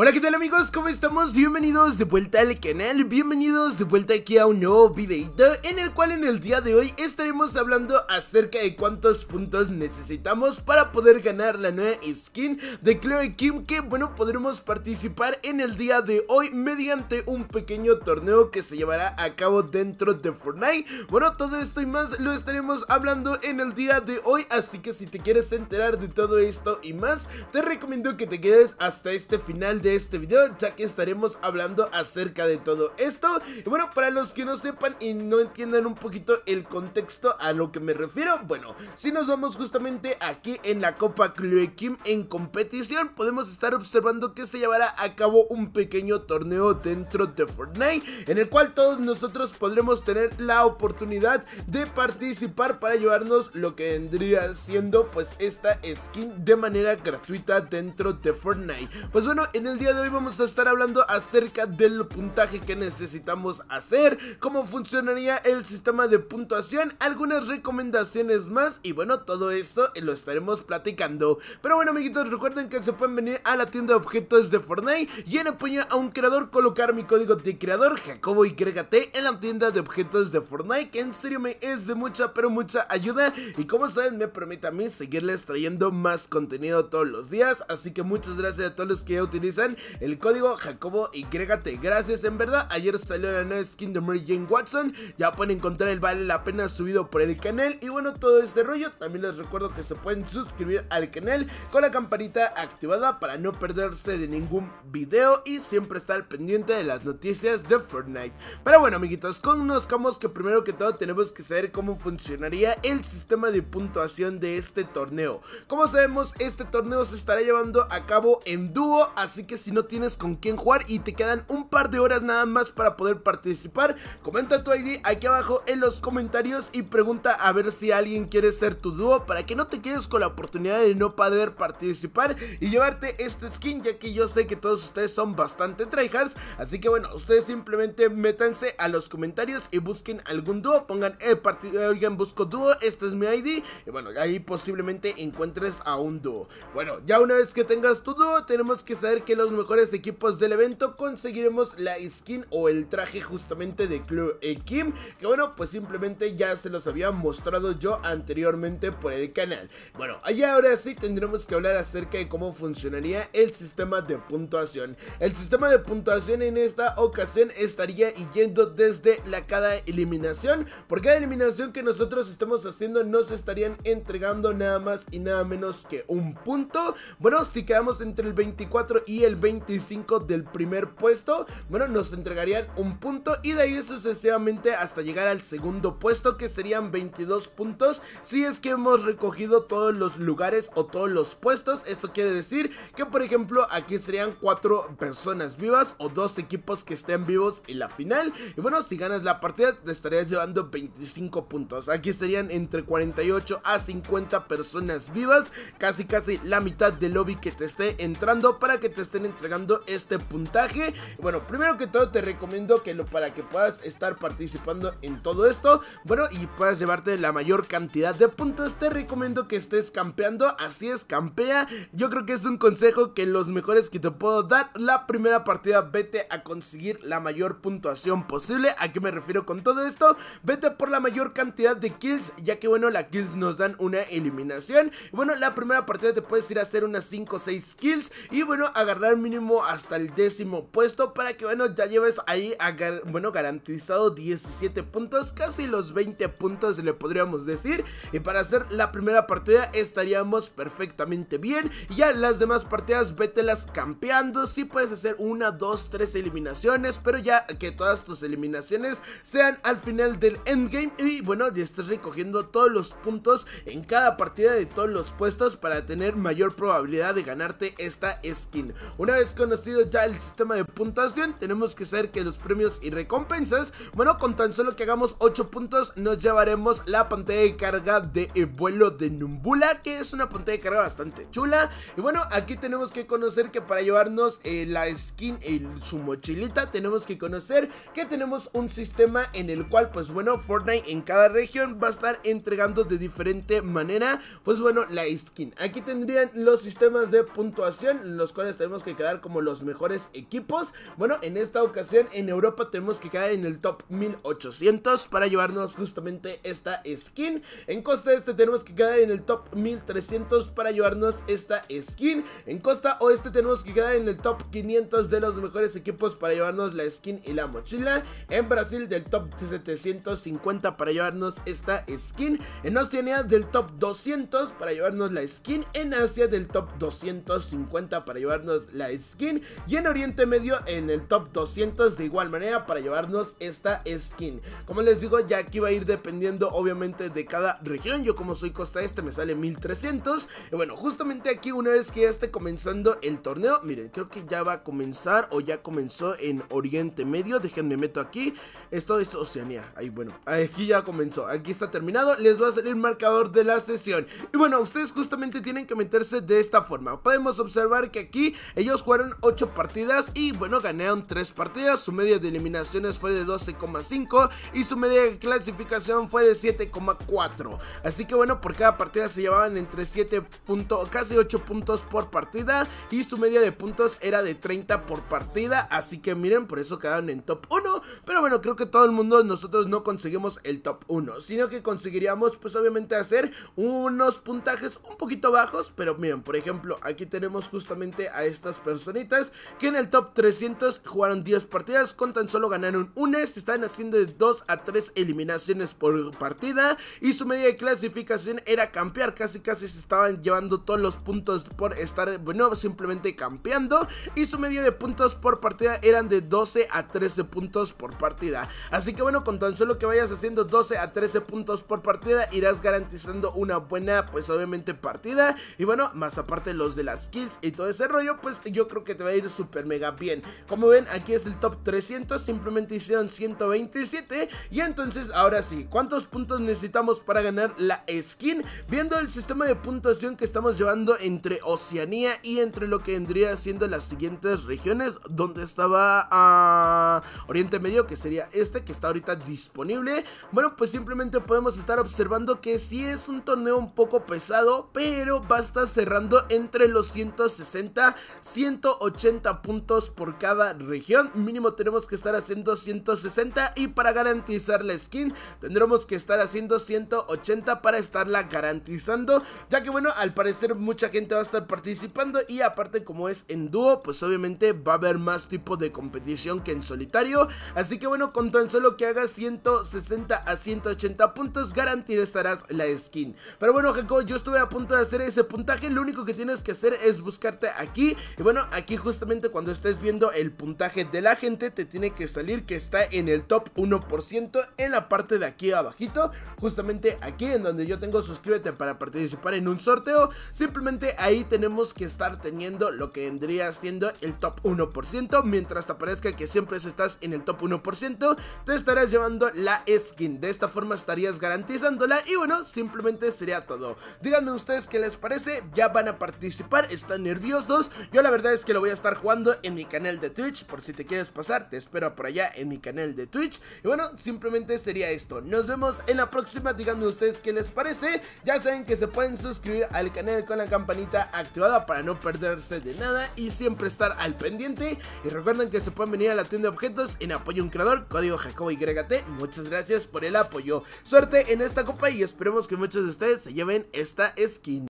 Hola qué tal amigos, ¿cómo estamos? Bienvenidos de vuelta al canal, bienvenidos de vuelta aquí a un nuevo video En el cual en el día de hoy estaremos hablando acerca de cuántos puntos necesitamos para poder ganar la nueva skin de Chloe Kim Que bueno, podremos participar en el día de hoy mediante un pequeño torneo que se llevará a cabo dentro de Fortnite Bueno, todo esto y más lo estaremos hablando en el día de hoy Así que si te quieres enterar de todo esto y más, te recomiendo que te quedes hasta este final de este video ya que estaremos hablando acerca de todo esto y bueno para los que no sepan y no entiendan un poquito el contexto a lo que me refiero bueno si nos vamos justamente aquí en la Copa Kim en competición podemos estar observando que se llevará a cabo un pequeño torneo dentro de Fortnite en el cual todos nosotros podremos tener la oportunidad de participar para llevarnos lo que vendría siendo pues esta skin de manera gratuita dentro de Fortnite pues bueno en el día de hoy vamos a estar hablando acerca del puntaje que necesitamos hacer, cómo funcionaría el sistema de puntuación, algunas recomendaciones más y bueno, todo esto lo estaremos platicando. Pero bueno amiguitos, recuerden que se pueden venir a la tienda de objetos de Fortnite y en apoyo a un creador colocar mi código de creador Jacobo y Grégate en la tienda de objetos de Fortnite, que en serio me es de mucha pero mucha ayuda y como saben me permite a mí seguirles trayendo más contenido todos los días, así que muchas gracias a todos los que ya utilizan el código Jacobo y grégate. Gracias, en verdad. Ayer salió la nueva skin de Mary Jane Watson. Ya pueden encontrar el vale la pena subido por el canal. Y bueno, todo este rollo. También les recuerdo que se pueden suscribir al canal con la campanita activada para no perderse de ningún video y siempre estar pendiente de las noticias de Fortnite. Pero bueno, amiguitos, conozcamos que primero que todo tenemos que saber cómo funcionaría el sistema de puntuación de este torneo. Como sabemos, este torneo se estará llevando a cabo en dúo, así que que si no tienes con quién jugar y te quedan un par de horas nada más para poder participar, comenta tu ID aquí abajo en los comentarios y pregunta a ver si alguien quiere ser tu dúo para que no te quedes con la oportunidad de no poder participar y llevarte este skin ya que yo sé que todos ustedes son bastante tryhards, así que bueno, ustedes simplemente métanse a los comentarios y busquen algún dúo, pongan, eh, eh oigan, busco dúo, este es mi ID y bueno, ahí posiblemente encuentres a un dúo. Bueno, ya una vez que tengas tu dúo, tenemos que saber que los mejores equipos del evento conseguiremos la skin o el traje justamente de Club Kim, que bueno, pues simplemente ya se los había mostrado yo anteriormente por el canal. Bueno, allá ahora sí tendremos que hablar acerca de cómo funcionaría el sistema de puntuación. El sistema de puntuación en esta ocasión estaría yendo desde la cada eliminación, porque cada eliminación que nosotros estemos haciendo nos estarían entregando nada más y nada menos que un punto. Bueno, si quedamos entre el 24 y el el 25 del primer puesto, bueno, nos entregarían un punto y de ahí sucesivamente hasta llegar al segundo puesto que serían 22 puntos si es que hemos recogido todos los lugares o todos los puestos. Esto quiere decir que por ejemplo aquí serían 4 personas vivas o 2 equipos que estén vivos en la final. Y bueno, si ganas la partida te estarías llevando 25 puntos. Aquí serían entre 48 a 50 personas vivas, casi casi la mitad del lobby que te esté entrando para que te esté entregando este puntaje. Bueno, primero que todo te recomiendo que lo para que puedas estar participando en todo esto, bueno, y puedas llevarte la mayor cantidad de puntos, te recomiendo que estés campeando, así es, campea. Yo creo que es un consejo que los mejores que te puedo dar. La primera partida vete a conseguir la mayor puntuación posible. ¿A qué me refiero con todo esto? Vete por la mayor cantidad de kills, ya que bueno, La kills nos dan una eliminación. Bueno, la primera partida te puedes ir a hacer unas 5 o 6 kills y bueno, agarrar mínimo hasta el décimo puesto para que bueno ya lleves ahí bueno garantizado 17 puntos, casi los 20 puntos le podríamos decir y para hacer la primera partida estaríamos perfectamente bien y ya las demás partidas vételas campeando, si puedes hacer una, dos, tres eliminaciones, pero ya que todas tus eliminaciones sean al final del endgame y bueno ya estés recogiendo todos los puntos en cada partida de todos los puestos para tener mayor probabilidad de ganarte esta skin. Una vez conocido ya el sistema de puntuación, tenemos que saber que los premios y recompensas, bueno, con tan solo que hagamos 8 puntos, nos llevaremos la pantalla de carga de eh, vuelo de Numbula, que es una pantalla de carga bastante chula. Y bueno, aquí tenemos que conocer que para llevarnos eh, la skin y su mochilita, tenemos que conocer que tenemos un sistema en el cual, pues bueno, Fortnite en cada región va a estar entregando de diferente manera, pues bueno, la skin. Aquí tendrían los sistemas de puntuación, los cuales tenemos que que quedar como los mejores equipos. Bueno, en esta ocasión en Europa tenemos que quedar en el top 1800 para llevarnos justamente esta skin. En costa este tenemos que quedar en el top 1300 para llevarnos esta skin. En costa oeste tenemos que quedar en el top 500 de los mejores equipos para llevarnos la skin y la mochila. En Brasil del top 750 para llevarnos esta skin. En Oceanía del top 200 para llevarnos la skin. En Asia del top 250 para llevarnos la skin y en Oriente Medio en el top 200 de igual manera para llevarnos esta skin. Como les digo, ya aquí va a ir dependiendo obviamente de cada región. Yo como soy costa este me sale 1300 y bueno, justamente aquí una vez que ya esté comenzando el torneo, miren, creo que ya va a comenzar o ya comenzó en Oriente Medio. Déjenme meto aquí. Esto es Oceanía. Ahí bueno, aquí ya comenzó. Aquí está terminado. Les va a salir marcador de la sesión. Y bueno, ustedes justamente tienen que meterse de esta forma. Podemos observar que aquí ellos jugaron 8 partidas y bueno, ganaron 3 partidas. Su media de eliminaciones fue de 12,5 y su media de clasificación fue de 7,4. Así que bueno, por cada partida se llevaban entre 7 puntos, casi 8 puntos por partida y su media de puntos era de 30 por partida. Así que miren, por eso quedaron en top 1. Pero bueno, creo que todo el mundo, nosotros no conseguimos el top 1, sino que conseguiríamos pues obviamente hacer unos puntajes un poquito bajos. Pero miren, por ejemplo, aquí tenemos justamente a esta personitas que en el top 300 jugaron 10 partidas con tan solo ganaron una, se están haciendo de 2 a 3 eliminaciones por partida y su media de clasificación era campear, casi casi se estaban llevando todos los puntos por estar, bueno, simplemente campeando y su media de puntos por partida eran de 12 a 13 puntos por partida. Así que bueno, con tan solo que vayas haciendo 12 a 13 puntos por partida irás garantizando una buena, pues obviamente partida y bueno, más aparte los de las kills y todo ese rollo, pues yo creo que te va a ir súper mega bien. Como ven, aquí es el top 300, simplemente hicieron 127 y entonces ahora sí, ¿cuántos puntos necesitamos para ganar la skin? Viendo el sistema de puntuación que estamos llevando entre Oceanía y entre lo que vendría siendo las siguientes regiones, donde estaba ah, Oriente Medio, que sería este que está ahorita disponible. Bueno, pues simplemente podemos estar observando que sí es un torneo un poco pesado, pero basta cerrando entre los 160 180 puntos por cada región. Mínimo tenemos que estar haciendo 160 y para garantizar la skin tendremos que estar haciendo 180 para estarla garantizando. Ya que bueno, al parecer mucha gente va a estar participando y aparte como es en dúo, pues obviamente va a haber más tipo de competición que en solitario. Así que bueno, con tan solo que hagas 160 a 180 puntos garantizarás la skin. Pero bueno, Jacob, yo estuve a punto de hacer ese puntaje. Lo único que tienes que hacer es buscarte aquí y bueno, aquí justamente cuando estés viendo el puntaje de la gente, te tiene que salir que está en el top 1% en la parte de aquí abajito. Justamente aquí en donde yo tengo suscríbete para participar en un sorteo. Simplemente ahí tenemos que estar teniendo lo que vendría siendo el top 1%. Mientras te aparezca que siempre estás en el top 1%, te estarás llevando la skin. De esta forma estarías garantizándola y bueno, simplemente sería todo. Díganme ustedes qué les parece, ya van a participar, están nerviosos. Yo la la verdad es que lo voy a estar jugando en mi canal de Twitch, por si te quieres pasar, te espero por allá en mi canal de Twitch. Y bueno, simplemente sería esto. Nos vemos en la próxima, díganme ustedes qué les parece. Ya saben que se pueden suscribir al canal con la campanita activada para no perderse de nada y siempre estar al pendiente. Y recuerden que se pueden venir a la tienda de objetos en apoyo a un creador, código Jacobo YT. Muchas gracias por el apoyo. Suerte en esta copa y esperemos que muchos de ustedes se lleven esta skin.